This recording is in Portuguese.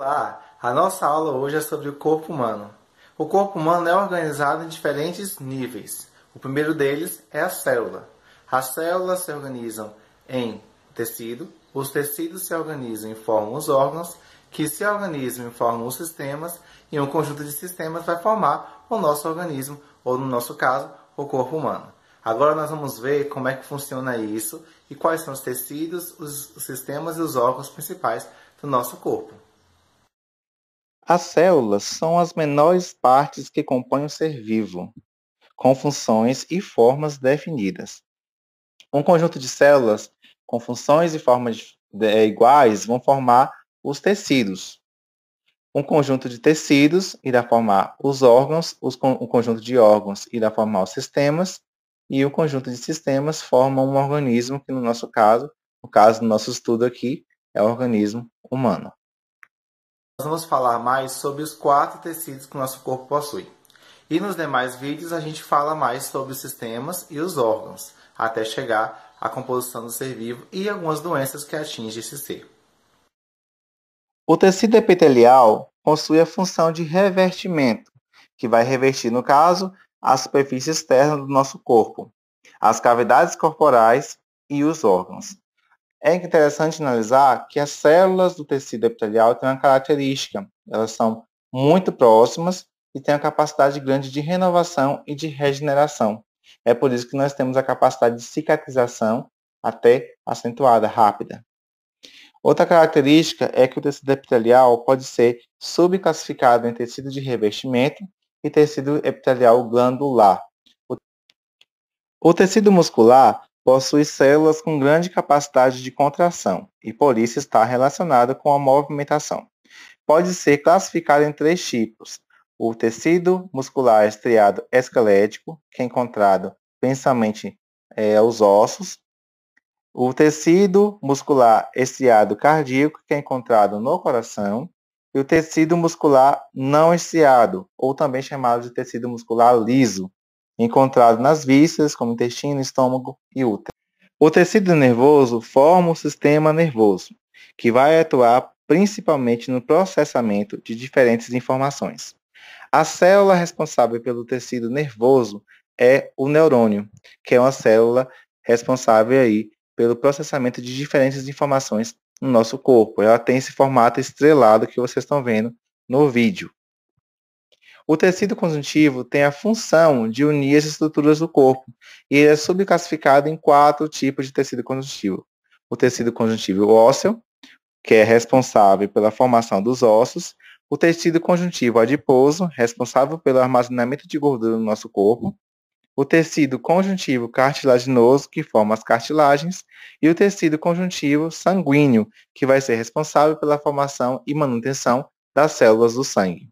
Olá, a nossa aula hoje é sobre o corpo humano. O corpo humano é organizado em diferentes níveis. O primeiro deles é a célula. As células se organizam em tecido, os tecidos se organizam e formam os órgãos, que se organizam e formam os sistemas, e um conjunto de sistemas vai formar o nosso organismo, ou no nosso caso, o corpo humano. Agora nós vamos ver como é que funciona isso e quais são os tecidos, os sistemas e os órgãos principais do nosso corpo. As células são as menores partes que compõem o ser vivo, com funções e formas definidas. Um conjunto de células com funções e formas é, iguais vão formar os tecidos. Um conjunto de tecidos irá formar os órgãos, os, conjunto de órgãos irá formar os sistemas, e o conjunto de sistemas forma um organismo, que no nosso caso, no caso do nosso estudo aqui, é o organismo humano. Nós vamos falar mais sobre os quatro tecidos que o nosso corpo possui. E nos demais vídeos a gente fala mais sobre os sistemas e os órgãos, até chegar à composição do ser vivo e algumas doenças que atingem esse ser. O tecido epitelial possui a função de revertimento, que vai revertir, no caso, a superfície externa do nosso corpo, as cavidades corporais e os órgãos. É interessante analisar que as células do tecido epitelial têm uma característica, elas são muito próximas e têm uma capacidade grande de renovação e de regeneração. É por isso que nós temos a capacidade de cicatrização até acentuada, rápida. Outra característica é que o tecido epitelial pode ser subclassificado em tecido de revestimento e tecido epitelial glandular. O tecido muscular Possui células com grande capacidade de contração e por isso está relacionada com a movimentação. Pode ser classificada em três tipos: o tecido muscular estriado esquelético, que é encontrado principalmente é, os ossos, o tecido muscular estriado cardíaco, que é encontrado no coração, e o tecido muscular não estriado, ou também chamado de tecido muscular liso, encontrado nas vísceras, como intestino, estômago e útero. O tecido nervoso forma o sistema nervoso, que vai atuar principalmente no processamento de diferentes informações. A célula responsável pelo tecido nervoso é o neurônio, que é uma célula responsável aí pelo processamento de diferentes informações no nosso corpo. Ela tem esse formato estrelado que vocês estão vendo no vídeo. O tecido conjuntivo tem a função de unir as estruturas do corpo e ele é subclassificado em quatro tipos de tecido conjuntivo. O tecido conjuntivo ósseo, que é responsável pela formação dos ossos, o tecido conjuntivo adiposo, responsável pelo armazenamento de gordura no nosso corpo, o tecido conjuntivo cartilaginoso, que forma as cartilagens, e o tecido conjuntivo sanguíneo, que vai ser responsável pela formação e manutenção das células do sangue.